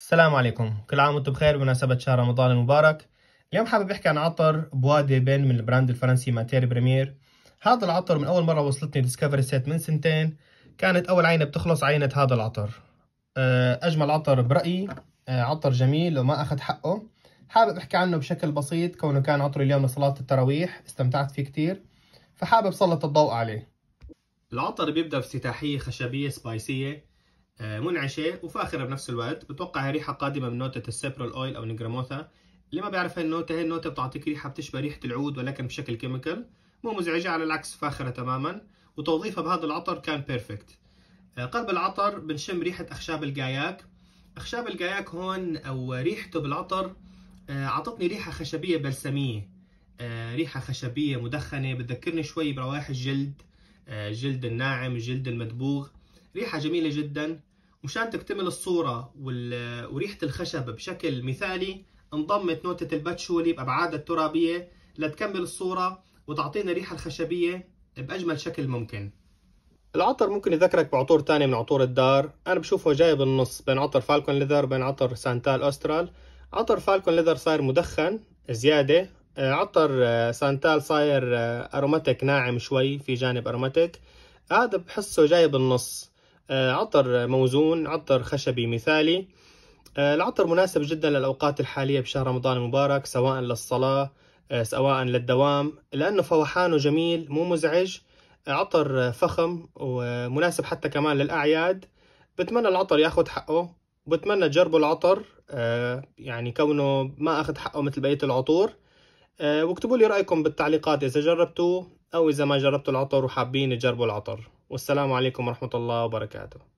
السلام عليكم كل عام وانتم بخير بمناسبة شهر رمضان المبارك اليوم حابب احكي عن عطر بوادي بن من البراند الفرنسي ماتير بريمير هذا العطر من اول مرة وصلتني ديسكفري سيت من سنتين كانت اول عينة بتخلص عينة هذا العطر آه، اجمل عطر برأيي آه، عطر جميل وما اخذ حقه حابب احكي عنه بشكل بسيط كونه كان عطري اليوم لصلاة التراويح استمتعت فيه كتير فحابب سلط الضوء عليه العطر بيبدأ بافتتاحية خشبية سبايسية آه، منعشه وفاخره بنفس الوقت بتوقع هي ريحه قادمه من نوتة السيبرال اويل او نجراموثا اللي ما بيعرف هاي النوتة هي النوتة بتعطيك ريحة بتشبه ريحة العود ولكن بشكل كيميكال مو مزعجة على العكس فاخرة تماما وتوظيفها بهذا العطر كان بيرفكت آه، قلب العطر بنشم ريحة أخشاب الجاياك أخشاب الجاياك هون أو ريحته بالعطر آه، اعطتني ريحة خشبية بلسمية ريحة خشبية مدخنة بتذكرني شوي بروائح الجلد الجلد الناعم الجلد المدبوغ ريحة جميلة جدا مشان تكتمل الصورة وريحة الخشب بشكل مثالي انضمت نوتة الباتشولي بأبعادها الترابية لتكمل الصورة وتعطينا الريحة الخشبية بأجمل شكل ممكن العطر ممكن يذكرك بعطور تاني من عطور الدار أنا بشوفه جاي بالنص بين عطر فالكون ليذر وبين عطر سانتال أسترال عطر فالكون ليذر صاير مدخن زيادة آه، عطر آه، سانتال صاير أروماتيك آه، ناعم شوي في جانب أروماتيك هذا بحسه جاي بالنص آه، عطر موزون عطر خشبي مثالي آه، العطر مناسب جدا للأوقات الحالية بشهر رمضان المبارك سواء للصلاة آه، سواء للدوام لأنه فوحانه جميل مو مزعج عطر فخم ومناسب حتى كمان للأعياد بتمنى العطر ياخد حقه بتمنى تجربوا العطر يعني كونه ما أخذ حقه مثل بقية العطور واكتبوا لي رأيكم بالتعليقات إذا جربتوه أو إذا ما جربتوا العطر وحابين تجربوا العطر والسلام عليكم ورحمة الله وبركاته